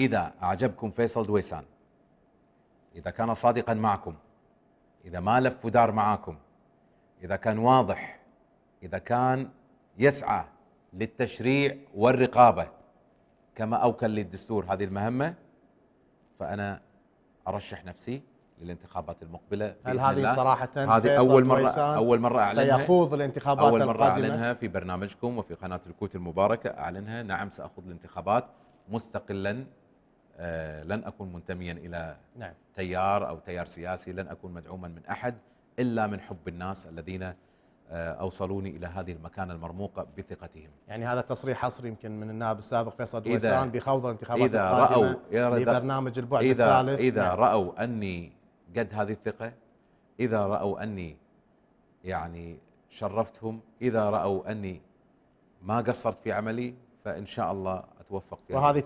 إذا أعجبكم فيصل دويسان إذا كان صادقا معكم إذا ما لف ودار معاكم إذا كان واضح إذا كان يسعى للتشريع والرقابة كما أوكل للدستور هذه المهمة فأنا أرشح نفسي للانتخابات المقبلة هل هذه الله. صراحة هذه أول مرة أول مرة أعلنها سيخوض الانتخابات أول مرة القادمة. أعلنها في برنامجكم وفي قناة الكوت المباركة أعلنها نعم سأخوض الانتخابات مستقلا آه، لن أكون منتميا إلى نعم. تيار أو تيار سياسي لن أكون مدعوما من أحد إلا من حب الناس الذين آه، أوصلوني إلى هذه المكانة المرموقة بثقتهم يعني هذا تصريح حصري يمكن من النائب السابق فيصل دويسان بخوض الانتخابات إذا القادمة رأوا لبرنامج البعد إذا الثالث إذا نعم. رأوا أني قد هذه الثقة إذا رأوا أني يعني شرفتهم إذا رأوا أني ما قصرت في عملي فإن شاء الله أتوفق في وهذه